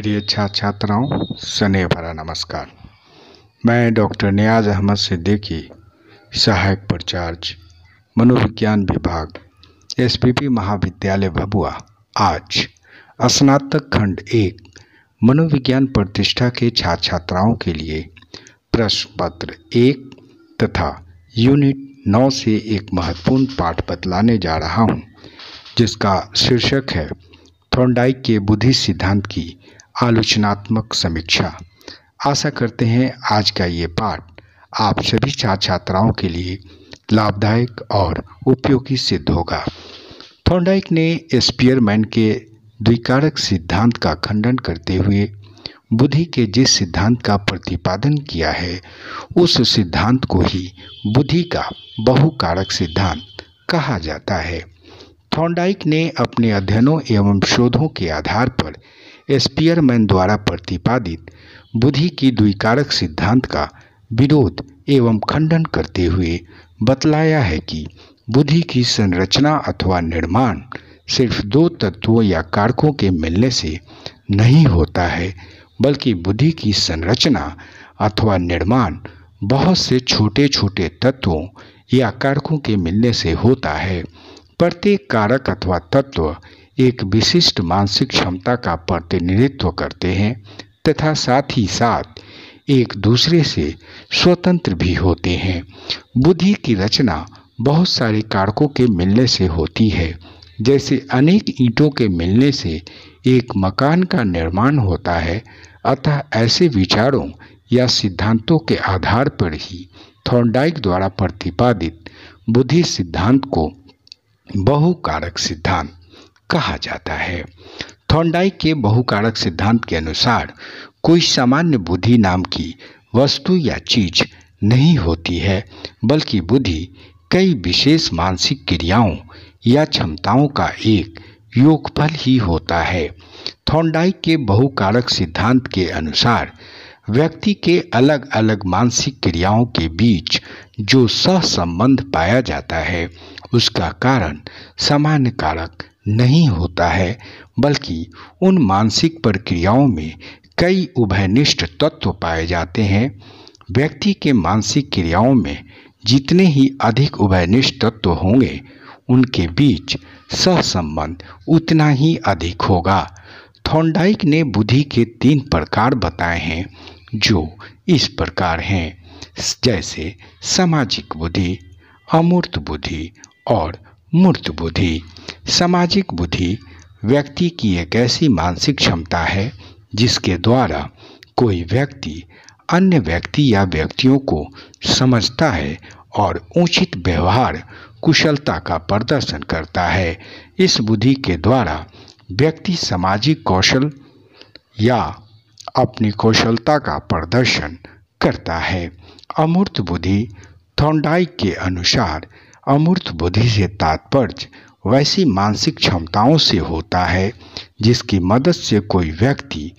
प्रिय छात्र छात्राओं स्नेह भरा नमस्कार मैं डॉक्टर नियाज अहमद सिद्दीकी सहायक प्रचार्ज मनोविज्ञान विभाग एसपीपी महाविद्यालय भभुआ आज स्नातक खंड एक मनोविज्ञान प्रतिष्ठा के छात्र छात्राओं के लिए प्रश्न पत्र एक तथा यूनिट नौ से एक महत्वपूर्ण पाठ बतलाने जा रहा हूँ जिसका शीर्षक है थोंडाइक के बुद्धि सिद्धांत की आलोचनात्मक समीक्षा आशा करते हैं आज का ये पाठ आप सभी छात्र छात्राओं के लिए लाभदायक और उपयोगी सिद्ध होगा थोंडाइक ने स्पियरमैन के द्विकारक सिद्धांत का खंडन करते हुए बुद्धि के जिस सिद्धांत का प्रतिपादन किया है उस सिद्धांत को ही बुद्धि का बहुकारक सिद्धांत कहा जाता है थोंडाइक ने अपने अध्ययनों एवं शोधों के आधार पर स्पीयरमैन द्वारा प्रतिपादित बुद्धि की द्विकारक सिद्धांत का विरोध एवं खंडन करते हुए बतलाया है कि बुद्धि की संरचना अथवा निर्माण सिर्फ दो तत्वों या कारकों के मिलने से नहीं होता है बल्कि बुद्धि की संरचना अथवा निर्माण बहुत से छोटे छोटे तत्वों या कारकों के मिलने से होता है प्रत्येक कारक अथवा तत्व एक विशिष्ट मानसिक क्षमता का प्रतिनिधित्व करते हैं तथा साथ ही साथ एक दूसरे से स्वतंत्र भी होते हैं बुद्धि की रचना बहुत सारे कारकों के मिलने से होती है जैसे अनेक ईंटों के मिलने से एक मकान का निर्माण होता है अतः ऐसे विचारों या सिद्धांतों के आधार पर ही थॉन्डाइक द्वारा प्रतिपादित बुद्धि सिद्धांत को बहुकारक सिद्धांत कहा जाता है थोंडाई के बहुकारक सिद्धांत के अनुसार कोई सामान्य बुद्धि नाम की वस्तु या चीज नहीं होती है बल्कि बुद्धि कई विशेष मानसिक क्रियाओं या क्षमताओं का एक योगफल ही होता है थोंडाई के बहुकारक सिद्धांत के अनुसार व्यक्ति के अलग अलग मानसिक क्रियाओं के बीच जो सहसंबंध पाया जाता है उसका कारण सामान्य कारक नहीं होता है बल्कि उन मानसिक प्रक्रियाओं में कई उभयनिष्ठ तत्व पाए जाते हैं व्यक्ति के मानसिक क्रियाओं में जितने ही अधिक उभयनिष्ठ तत्व होंगे उनके बीच सहसंबंध उतना ही अधिक होगा थोंडाइक ने बुद्धि के तीन प्रकार बताए हैं जो इस प्रकार हैं जैसे सामाजिक बुद्धि अमूर्त बुद्धि और मूर्त बुद्धि सामाजिक बुद्धि व्यक्ति की एक ऐसी मानसिक क्षमता है जिसके द्वारा कोई व्यक्ति अन्य व्यक्ति या व्यक्तियों को समझता है और उचित व्यवहार कुशलता का प्रदर्शन करता है इस बुद्धि के द्वारा व्यक्ति सामाजिक कौशल या अपनी कौशलता का प्रदर्शन करता है अमूर्त बुद्धि थोंडाई के अनुसार अमूर्त बुद्धि से तात्पर्य वैसी मानसिक क्षमताओं से होता है जिसकी मदद से कोई व्यक्ति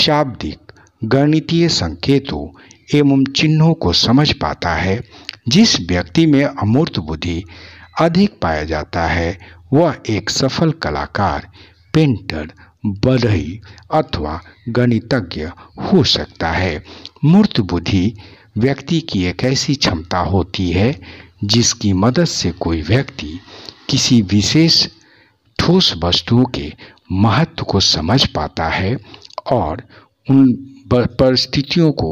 शाब्दिक गणितीय संकेतों एवं चिन्हों को समझ पाता है जिस व्यक्ति में अमूर्त बुद्धि अधिक पाया जाता है वह एक सफल कलाकार पेंटर बढ़ई अथवा गणितज्ञ हो सकता है मूर्त बुद्धि व्यक्ति की एक ऐसी क्षमता होती है जिसकी मदद से कोई व्यक्ति किसी विशेष ठोस वस्तुओं के महत्व को समझ पाता है और उन परिस्थितियों को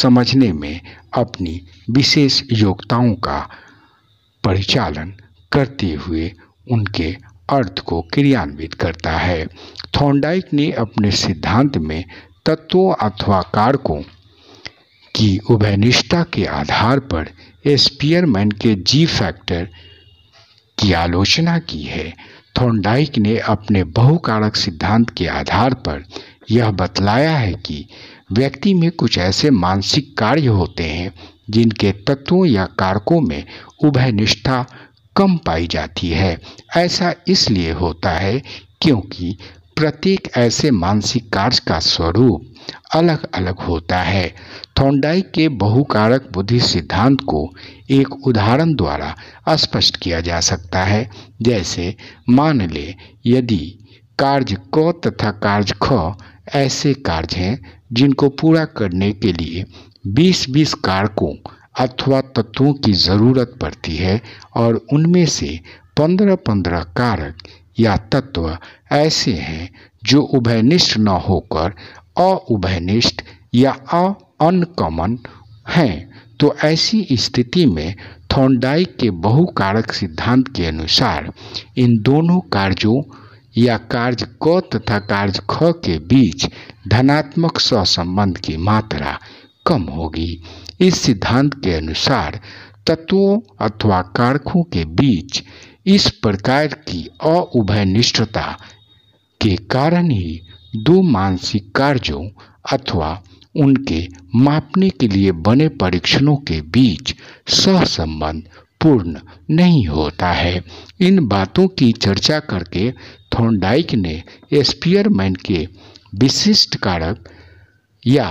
समझने में अपनी विशेष योग्यताओं का परिचालन करते हुए उनके अर्थ को क्रियान्वित करता है थॉन्डाइक ने अपने सिद्धांत में तत्वों अथवा कारकों की उभयनिष्ठा के आधार पर एस्पियरमैन के जी फैक्टर की आलोचना की है थोंडाइक ने अपने बहुकारक सिद्धांत के आधार पर यह बतलाया है कि व्यक्ति में कुछ ऐसे मानसिक कार्य होते हैं जिनके तत्वों या कारकों में उभय निष्ठा कम पाई जाती है ऐसा इसलिए होता है क्योंकि प्रत्येक ऐसे मानसिक कार्य का स्वरूप अलग अलग होता है थोंडाई के बहुकारक बुद्धि सिद्धांत को एक उदाहरण द्वारा स्पष्ट किया जा सकता है जैसे मान लें यदि कार्य क तथा कार्य ख ऐसे कार्य हैं जिनको पूरा करने के लिए 20-20 कारकों अथवा तत्वों की ज़रूरत पड़ती है और उनमें से 15-15 कारक या तत्व ऐसे हैं जो उभयनिष्ठ न होकर अउभयनिष्ठ या अ अनकॉमन हैं तो ऐसी स्थिति में थॉर्नडाइक के बहुकारक सिद्धांत के अनुसार इन दोनों कार्यों या कार्य क तथा कार्य ख के बीच धनात्मक सहसंबंध की मात्रा कम होगी इस सिद्धांत के अनुसार तत्वों अथवा कारकों के बीच इस प्रकार की अउभयनिष्ठता के कारण ही दो मानसिक कार्यों अथवा उनके मापने के लिए बने परीक्षणों के बीच सहसंबंध पूर्ण नहीं होता है इन बातों की चर्चा करके थोंडाइक ने स्पियरमैन के विशिष्ट कारक या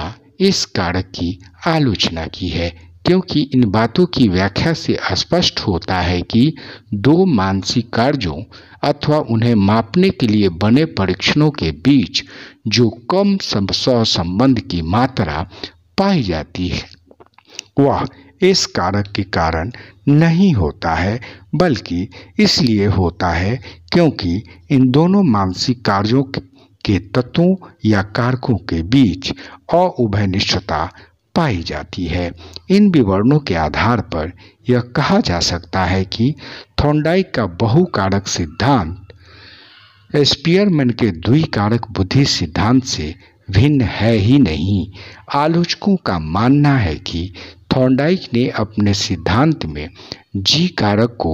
इस कारक की आलोचना की है क्योंकि इन बातों की व्याख्या से स्पष्ट होता है कि दो मानसिक कार्यों अथवा उन्हें मापने के लिए बने परीक्षणों के बीच जो कम संबंध की मात्रा पाई जाती है वह इस कारक के कारण नहीं होता है बल्कि इसलिए होता है क्योंकि इन दोनों मानसिक कार्यों के तत्वों या कारकों के बीच अउभनिष्ठता पाई जाती है इन विवरणों के आधार पर यह कहा जा सकता है कि थोंडाइक का बहुकारक सिद्धांत स्पियरमैन के द्विकारक बुद्धि सिद्धांत से भिन्न है ही नहीं आलोचकों का मानना है कि थोंडाइक ने अपने सिद्धांत में जी कारक को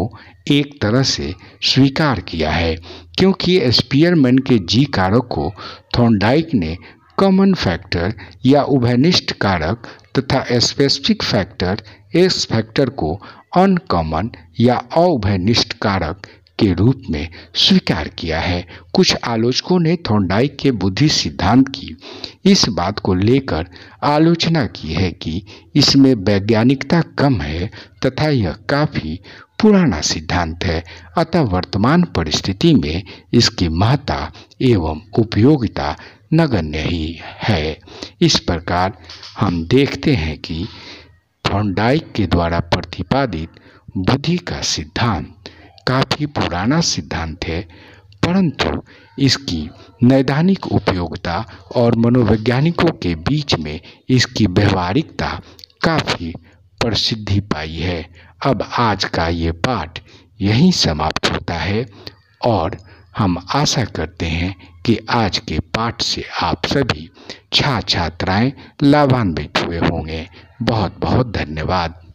एक तरह से स्वीकार किया है क्योंकि एस्पियरमैन के जी कारक को थोंडाइक ने कॉमन फैक्टर या उभयनिष्ठ कारक तथा स्पेसिफिक फैक्टर एस फैक्टर को अनकॉमन या अभयनिष्ठ कारक के रूप में स्वीकार किया है कुछ आलोचकों ने थोंडाई के बुद्धि सिद्धांत की इस बात को लेकर आलोचना की है कि इसमें वैज्ञानिकता कम है तथा यह काफ़ी पुराना सिद्धांत है अतः वर्तमान परिस्थिति में इसकी महत्ता एवं उपयोगिता नगण्य ही है इस प्रकार हम देखते हैं कि फोनडाइक के द्वारा प्रतिपादित बुद्धि का सिद्धांत काफ़ी पुराना सिद्धांत है परंतु इसकी नैदानिक उपयोगिता और मनोवैज्ञानिकों के बीच में इसकी व्यवहारिकता काफ़ी प्रसिद्धि पाई है अब आज का ये पाठ यहीं समाप्त होता है और हम आशा करते हैं कि आज के पाठ से आप सभी छात्र छात्राएं लाभान्वित हुए होंगे बहुत बहुत धन्यवाद